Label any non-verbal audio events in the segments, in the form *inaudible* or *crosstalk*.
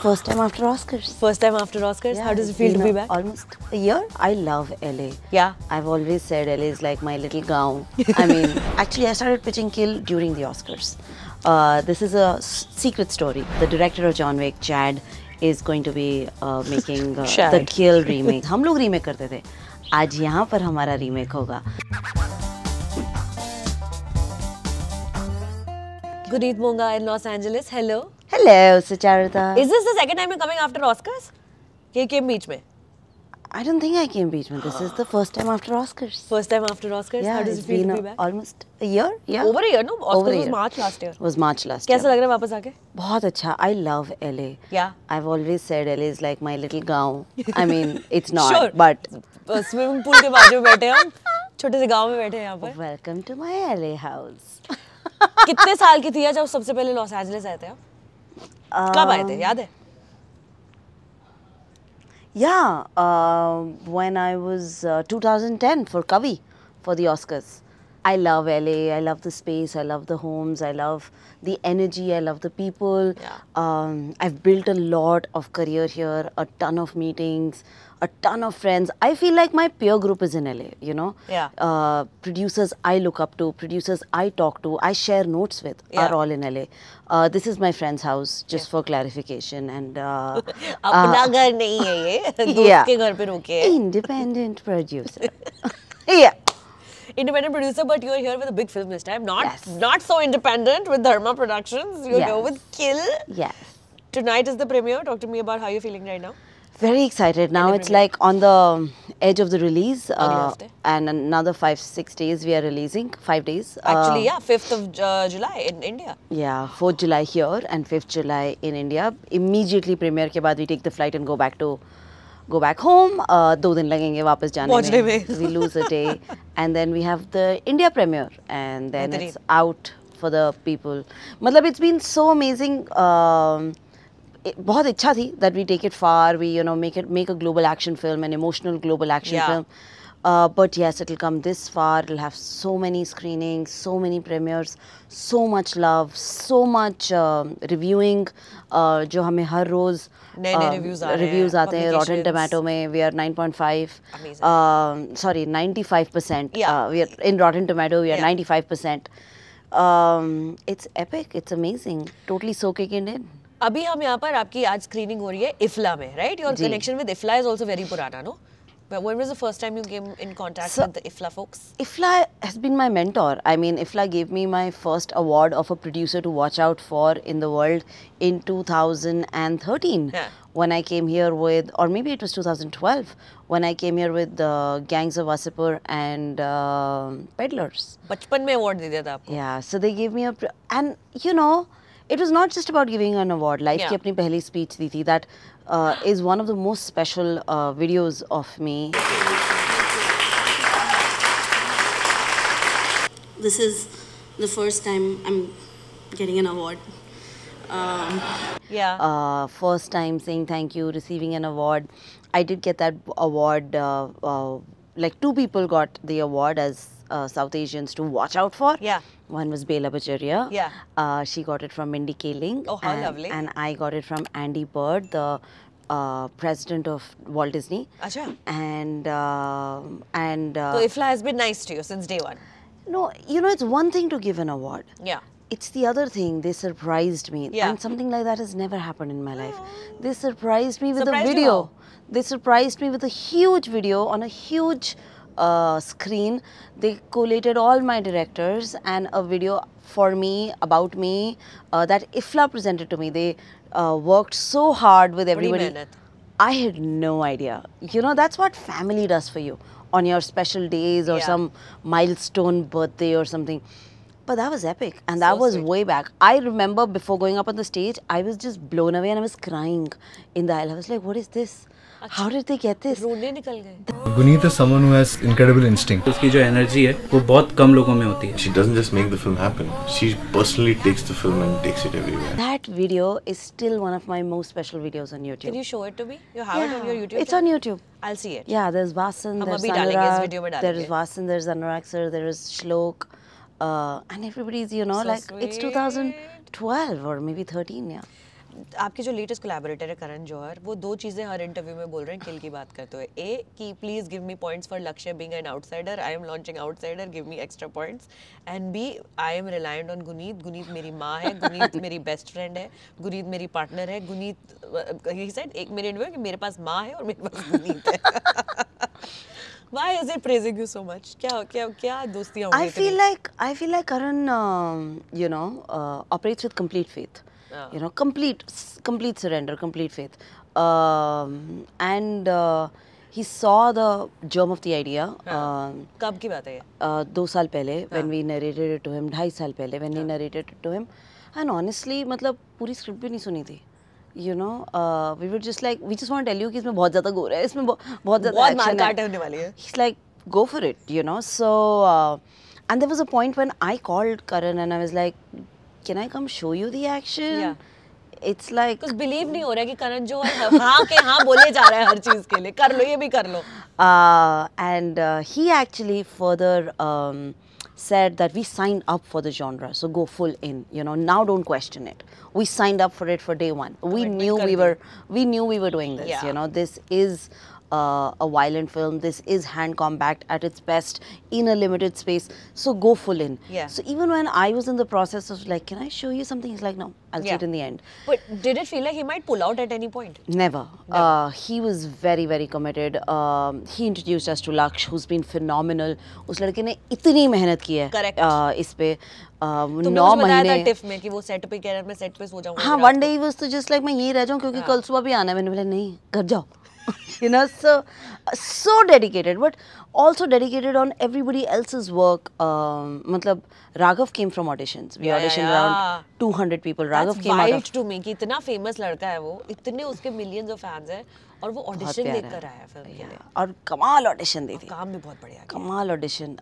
First time after Oscars. First time after Oscars. Yeah, How does it feel to be back? Almost a year. I love LA. Yeah. I've always said LA is like my little gown. *laughs* I mean, actually, I started pitching Kill during the Oscars. Uh, this is a secret story. The director of John Wick, Chad, is going to be uh, making uh, *laughs* the Kill remake. हम लोग remake करते थे. आज यहाँ पर हमारा remake होगा. Good Eid Monga in Los Angeles. Hello. Hello, Sucharita. Is this the second time you're coming after Oscars? You came beach me. I don't think I came beach me. This is the first time after Oscars. First time after Oscars? Yeah, How does it feel to be back? Almost a year. Yeah. Over a year, no? Oscars Over was year. March last year. Was March last year. कैसा लग रहा है वापस आके? बहुत अच्छा. I love LA. Yeah. I've always said LA is like my little गांव. I mean, it's not. sure. But swimming pool के बाजू में बैठे हम. छोटे से गांव में बैठे हैं यहाँ पर. Welcome to my LA house. कितने साल की थी जब सबसे पहले लॉस एंजलिस आए थे आप? कब आए थे याद है Yeah, uh, when I was uh, 2010 for Kavi for the Oscars. I love LA, I love the space, I love the homes, I love the energy, I love the people. Yeah. Um, I've built a lot of career here, a ton of meetings, a ton of friends. I feel like my peer group is in LA, you know? Yeah. Uh, producers I look up to, producers I talk to, I share notes with yeah. are all in LA. Uh, this is my friend's house, just yeah. for clarification. And uh, *laughs* uh, *laughs* *laughs* yeah. independent producer. yeah independent producer, but you're here with a big film this time. Not yes. not so independent with Dharma Productions. You yes. know, with Kill. Yes. Tonight is the premiere. Talk to me about how you're feeling right now. Very excited. Now it's like on the um, edge of the release. Uh, and another five, six days we are releasing. Five days. Actually, uh, yeah, 5th of uh, July in India. Yeah, 4th July here and 5th July in India. Immediately premiere ke baad we take the flight and go back to go back home. Uh, दो दिन लगेंगे वापस जाने Watchne में. we lose a day. And then we have the India premiere. And then it's out for the people. Matlab, it's been so amazing. Um, बहुत इच्छा थी that we take it far we you know make it make a global action film an emotional global action film but yes it will come this far will have so many screening so many premieres so much love so much reviewing जो हमें हर रोज reviews um, आते हैं rotten tomato में we are nine point five sorry ninety five percent we are in rotten tomato we are five percent it's epic it's amazing totally so के अभी हम यहाँ पर आपकी आज स्क्रीनिंग हो रही है इफला में right your connection with IFFLA is also very पुराना no But when was the first time you came in contact so, with the IFLA folks? IFLA has been my mentor. I mean, IFLA gave me my first award of a producer to watch out for in the world in 2013 yeah. when I came here with, or maybe it was 2012 when I came here with uh, Gangs of Wasipur and uh, Peddlers. Bachpan mein award de diya tha aapko. Yeah, so they gave me a, and you know, it was not just about giving an award. Life yeah. की अपनी speech di thi. That uh, is one of the most special uh, videos of me. This is the first time I'm getting an award. Um, yeah. Uh, first time saying thank you, receiving an award. I did get that award. Uh, uh, like two people got the award as uh, South Asians to watch out for. Yeah. One was Bela Bajaria. Yeah. Uh, she got it from Mindy Kaling. Oh, how and, lovely. And I got it from Andy Bird, the uh, president of Walt Disney. Acha. And, uh, and... Uh, so, IFLA has been nice to you since day one? No, you know, it's one thing to give an award. Yeah it's the other thing they surprised me yeah. and something like that has never happened in my life oh. they surprised me with surprised a video they surprised me with a huge video on a huge uh, screen. They collated all my directors and a video for me, about me, uh, that IFLA presented to me. They uh, worked so hard with everybody. I had no idea. You know, that's what family does for you on your special days or yeah. some milestone birthday or something. But that was epic. And that was sweet. way back. I remember before going up on the stage, I was just blown away and I was crying in the aisle. I was like, what is this? How did they get this? Guneet is someone who has incredible instinct. Her energy She doesn't just make the film happen. She personally takes the film and takes it everywhere. That video is still one of my most special videos on YouTube. Can you show it to me? You have yeah. it on your YouTube. It's channel? on YouTube. I'll see it. Yeah, there's Vasan, there's Anurag, there's Vasan, there's Anurag sir, there's Shlok. uh, and everybody is you know so like sweet. it's 2012 or maybe 13 yeah आपके जो latest collaborator है करण जौहर वो दो चीज़ें हर interview में बोल रहे हैं किल की बात करते हुए ए कि please give me points for Lakshya being an outsider I am launching outsider give me extra points and be I am reliant on Guneet Guneet मेरी माँ है गुनीत मेरी बेस्ट फ्रेंड है गुनीत मेरी पार्टनर है गुनीत ही सेड एक मेरे इंटरव्यू कि मेरे पास माँ है और मेरे पास गुनीत है why is it praising you so much kya kya kya dostiyan i feel like i feel like karan um, you know uh, operates with complete faith uh. you know complete complete surrender complete faith um, and uh, he saw the germ of the idea हाँ, uh, कब की बात है uh, दो साल पहले when we narrated it to him ढाई साल पहले when हाँ. we narrated it to him and honestly मतलब पूरी स्क्रिप्ट भी नहीं सुनी थी you know we were just like we just want tell you कि इसमें बहुत ज़्यादा गोर है इसमें बहुत ज़्यादा बहुत मारकाट होने वाली है it's like go for it you know so and there was a point when I called Karan and I was like can I come show you the action it's like कुछ बिलीव नहीं हो रहा है कि करण जो हाँ के हाँ बोले जा रहा है हर चीज़ के लिए कर लो ये भी कर लो and he actually further said that we signed up for the genre, so go full in. You know, now don't question it. We signed up for it for day one. We knew we were we knew we were doing this. Yeah. You know, this is uh, a violent film. This is hand combat at its best in a limited space. So go full in. Yeah. So even when I was in the process of like, can I show you something? He's like, no, I'll yeah. see it in the end. But did it feel like he might pull out at any point? Never. Uh, he was very, very committed. Um, he introduced us to Laksh, who's been phenomenal. उस लड़के ने इतनी मेहनत की है Correct. Uh, इस पे नौ महीने टिफ में कि वो सेट पे कह रहा मैं सेट पे सो जाऊंगा हाँ वन डे वाज तो just like मैं यहीं रह जाऊं क्योंकि कल सुबह भी आना है मैंने बोला नहीं घर जाओ you know so so dedicated but also dedicated on everybody else's work um matlab raghav came from auditions we yeah, auditioned yeah, yeah. around 200 people raghav That's came out of to me ki itna famous ladka hai wo itne uske millions of fans hai और वो audition देकर आया film के लिए और कमाल audition दी थी काम भी बहुत बढ़िया कमाल audition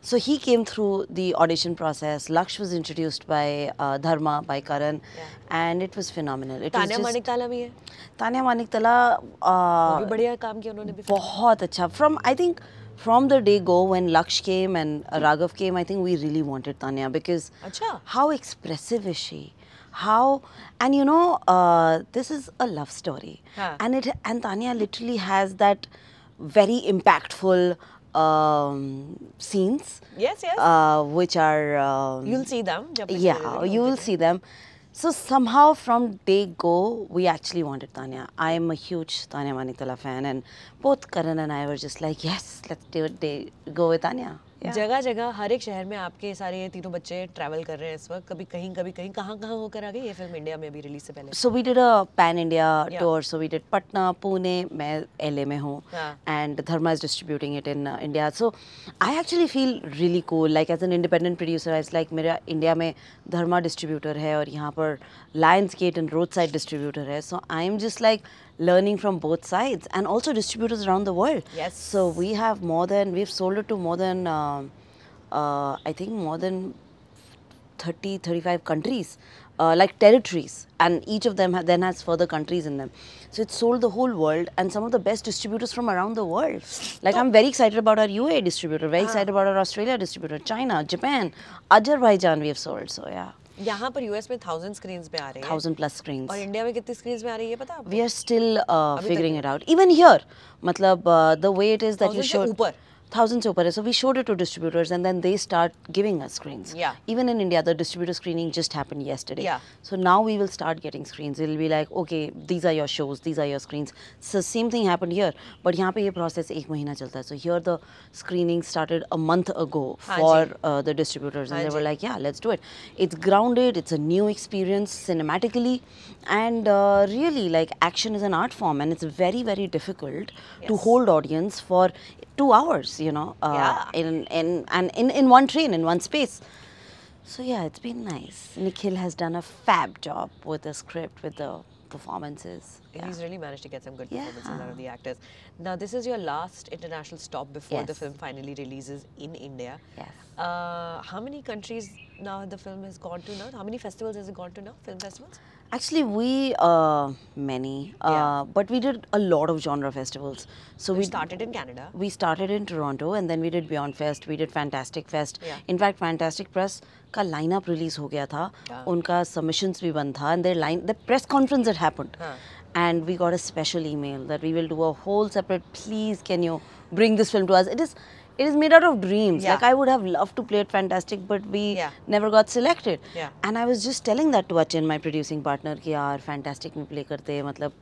So he came through the audition process. Laksh was introduced by uh, Dharma, by Karan, yeah. and it was phenomenal. It Tanya Maniktala भी है? तान्या मानिकतला uh, भी बढ़िया काम किया उन्होंने भी बहुत अच्छा from I think from the day go when Laksh came and Raghav came I think we really wanted Tanya because how expressive is she? how and you know uh, this is a love story and it and Tanya literally has that very impactful um, scenes. Yes, yes. Uh, which are. Um, you'll see them. Yeah, you will see them. So somehow from day go, we actually wanted Tanya. I'm a huge Tanya Manitala fan, and both Karan and I were just like, yes, let's do it. Day go with Tanya. जगह जगह हर एक शहर में आपके सारे ये तीनों बच्चे ट्रैवल कर रहे हैं इस वक्त कभी कहीं कभी कहीं कहाँ कहाँ होकर आ गई ये फिल्म इंडिया में अभी रिलीज से पहले so we did a pan India tour so we did Patna Pune मैं एलए में हूँ and Dharma is distributing it in India so I actually feel really cool like as an independent producer is like मेरा India में Dharma distributor है और यहाँ पर Lionsgate and roadside distributor है so I am just like learning from both sides and also distributors around the world. Yes. So we have more than, we've sold it to more than, uh, uh, I think more than 30, 35 countries, uh, like territories. And each of them ha then has further countries in them. So it's sold the whole world and some of the best distributors from around the world. Like I'm very excited about our UAE distributor, very ah. excited about our Australia distributor, China, Japan, Azerbaijan we have sold. So yeah. यहाँ पर US में thousand screen पे आ रही है thousand plus screen और India में कितनी स्क्रीन में आ रही है पता we are still figuring it out even here मतलब the way it is that you shore ऊपर thousands of operas. So we showed it to distributors and then they start giving us screens. Yeah. Even in India, the distributor screening just happened yesterday. Yeah. So now we will start getting screens. It'll be like, okay, these are your shows, these are your screens. So same thing happened here. But here the process chalta. So here the screening started a month ago for uh, the distributors. And they were like, yeah, let's do it. It's grounded, it's a new experience cinematically. And uh, really, like action is an art form and it's very, very difficult yes. to hold audience for two hours, you know, uh, yeah. in, in, and in, in one train, in one space. So yeah, it's been nice. Nikhil has done a fab job with the script, with the performances. Yeah. He's really managed to get some good yeah. performances out of the actors. Now, this is your last international stop before yes. the film finally releases in India. Yes. Uh, how many countries now the film has gone to now? How many festivals has it gone to now? Film festivals? Actually, we uh, many, uh, yeah. but we did a lot of genre festivals. So we, we started in Canada. We started in Toronto, and then we did Beyond Fest. We did Fantastic Fest. Yeah. In fact, Fantastic Press का lineup release हो गया था yeah. हाँ। उनका submissions भी बंद था and line the press conference it है and we got a special email that we will do a whole separate please can you bring this film to us it is it is made out of dreams. Yeah. Like I would have loved to play it fantastic, but we yeah. never got selected. Yeah. And I was just telling that to Achin, my producing partner, Ki, यार fantastic me play karte. हैं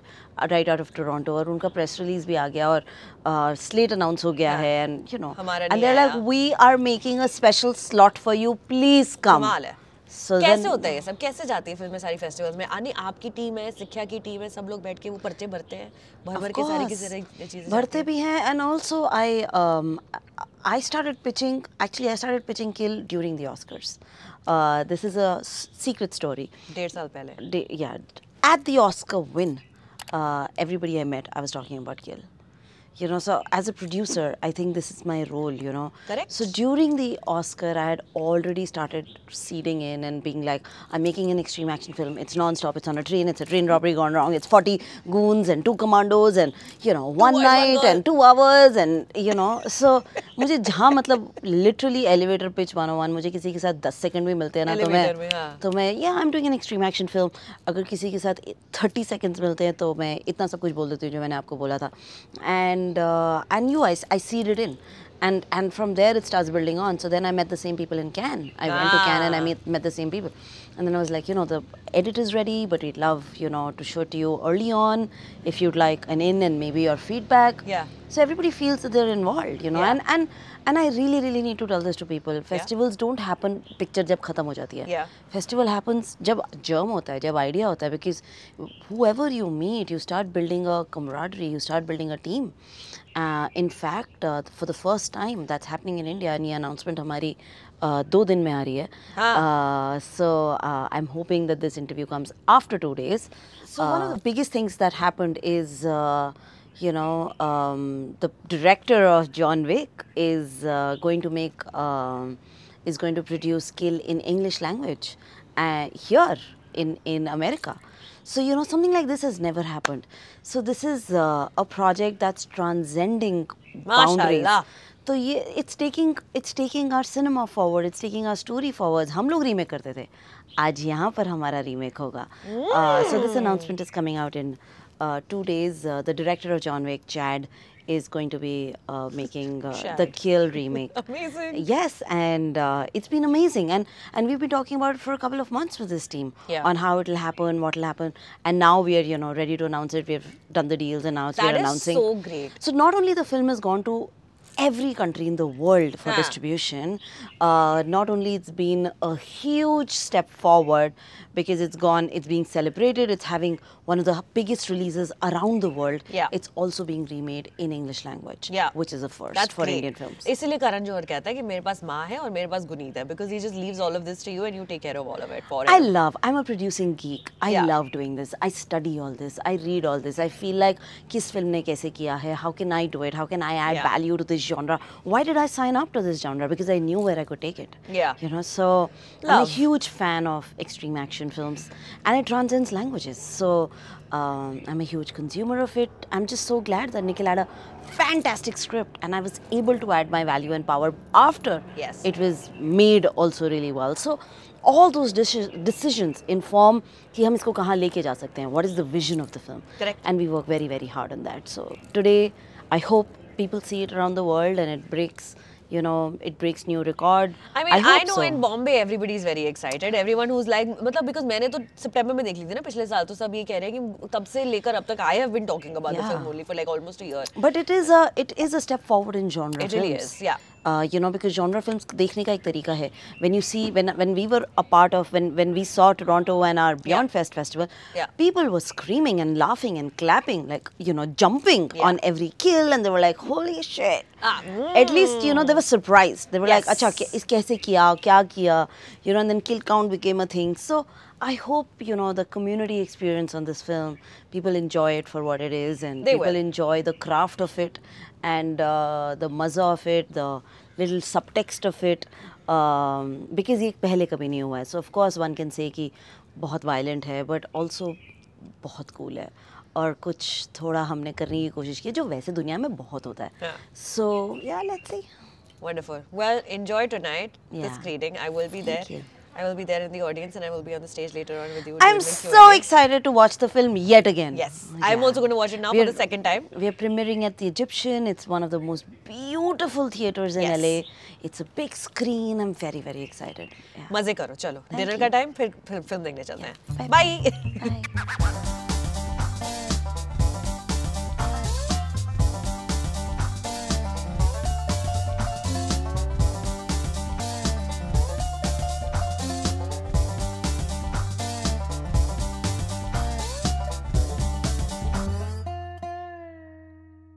right out of Toronto And unka press release bhi आ गया uh, slate announce हो गया yeah. and you know and they're like we are making a special slot for you please come. So कैसे then, होता है सब कैसे जाती है फिल्में सारी फेस्टिवल्स में आनी आपकी टीम है शिक्षा की टीम है सब लोग बैठ के वो पर्चे भरते हैं भर भर के सारी की चीजें भरते भी हैं and also I I started pitching actually I started pitching Kill during the Oscars this is a secret story डेढ़ साल पहले at the Oscar win everybody I met I was talking about Kill you know so as a producer i think this is my role you know correct so during the oscar i had already started seeding in and being like i'm making an extreme action film it's non-stop it's on a train it's a train robbery gone wrong it's 40 goons and two commandos and you know one two night and two hours and you know so मुझे जहाँ मतलब literally elevator pitch 101 मुझे किसी के साथ 10 second भी मिलते हैं ना तो मैं तो मैं yeah I'm doing an extreme action film अगर किसी के साथ 30 seconds मिलते हैं तो मैं इतना सब कुछ बोल देती हूँ जो मैंने आपको बोला था and and uh, I knew I, I seeded in. And, and from there it starts building on. So then I met the same people in Cannes. I ah. went to Cannes and I ah. met, met the same people. And then I was like, you know, the edit is ready, but we'd love, you know, to show it to you early on if you'd like an in and maybe your feedback. Yeah. So everybody feels that they're involved, you know. Yeah. And and and I really, really need to tell this to people. Festivals yeah. don't happen picture jab khatam ho jati hai. Yeah. Festival happens jab germ hota hai, jab idea hota hai because whoever you meet, you start building a camaraderie, you start building a team. Uh, in fact, uh, for the first time, that's happening in India. any ये announcement हमारी uh, दो दिन में आ रही है so I am hoping that this interview comes after two days biggest things that happened is you know, um, the director of John Wick is uh, going to make um, is going to produce Kill in English language uh, here in in America. So you know, something like this has never happened. So this is uh, a project that's transcending boundaries. तो ये it's taking it's taking our cinema forward it's taking our story forward हम लोग remake करते थे आज यहाँ पर हमारा रीमेक होगा so this announcement is coming out in two days the director of John Wick Chad is going to be uh, making uh, the Kill remake. *laughs* amazing. Yes, and uh, it's been amazing, and and we've been talking about it for a couple of months with this team yeah. on how it'll happen, what'll happen, and now we are you know ready to announce it. We've done the deals, and now we're announcing. That is so great. So not only the film has gone to every country in the world for distribution. Uh, not only it's been a huge step forward because it's gone, it's being celebrated, it's having one of the biggest releases around the world. Yeah. It's also being remade in English language, yeah. which is a first That's for great. Indian films. इसलिए करण जौहर कहता है कि मेरे पास माँ है और मेरे पास गुनीत है because he just leaves all of this to you and you take care of all of it him. I love, I'm a producing geek. I yeah. love doing this. I study all this. I read all this. I feel like किस film ne kaise किया hai? how can I do it, how can I add yeah. value to the genre. Why did I sign up to this genre? Because I knew where I could take it. Yeah. You know, so Love. I'm a huge fan of extreme action films and it transcends languages. So um, I'm a huge consumer of it. I'm just so glad that Nikhil had a fantastic script and I was able to add my value and power after yes. it was made also really well. So all those decisions inform what is the vision of the film Correct. and we work very very hard on that so today I hope people see it around the world and it breaks you know, it breaks new record. I mean, I, I know so. in Bombay everybody is very excited. Everyone who's like, मतलब because मैंने तो सितंबर में देख ली थी ना पिछले साल तो सब ये कह रहे हैं कि तब से लेकर अब तक I have been talking about yeah. the film only for like almost a year. But it is a it is a step forward in genre. It films. really is, yeah. You know because genre film देखने का एक तरीका है when you see when when we were a part of when when we saw Toronto and our Beyond Fest festival people were screaming and laughing and clapping like you know jumping on every kill and there like holy shit at least you know there surprise they were like अच्छा इस कैसे किया क्या किया you know and then kill count became a thing so I hope you know the community experience on this film. People enjoy it for what it is, and they people will. enjoy the craft of it, and uh, the mazza of it, the little subtext of it because ये पहले कभी नहीं हुआ है so of course one can say कि बहुत violent है but also बहुत कूल है और कुछ थोड़ा हमने करने की कोशिश की जो वैसे दुनिया में बहुत होता है so yeah let's see wonderful well enjoy tonight this greeting I will be there I will be there in the audience and I will be on the stage later on with you. I'm so excited to watch the film yet again. Yes. Yeah. Oh I'm also going to watch it now we're, for the second time. We're premiering at the Egyptian. It's one of the most beautiful theatres in yes. LA. It's a big screen. I'm very, very excited. Yeah. मजे करो चलो dinner का time फिर film देखने चलते Bye. *laughs*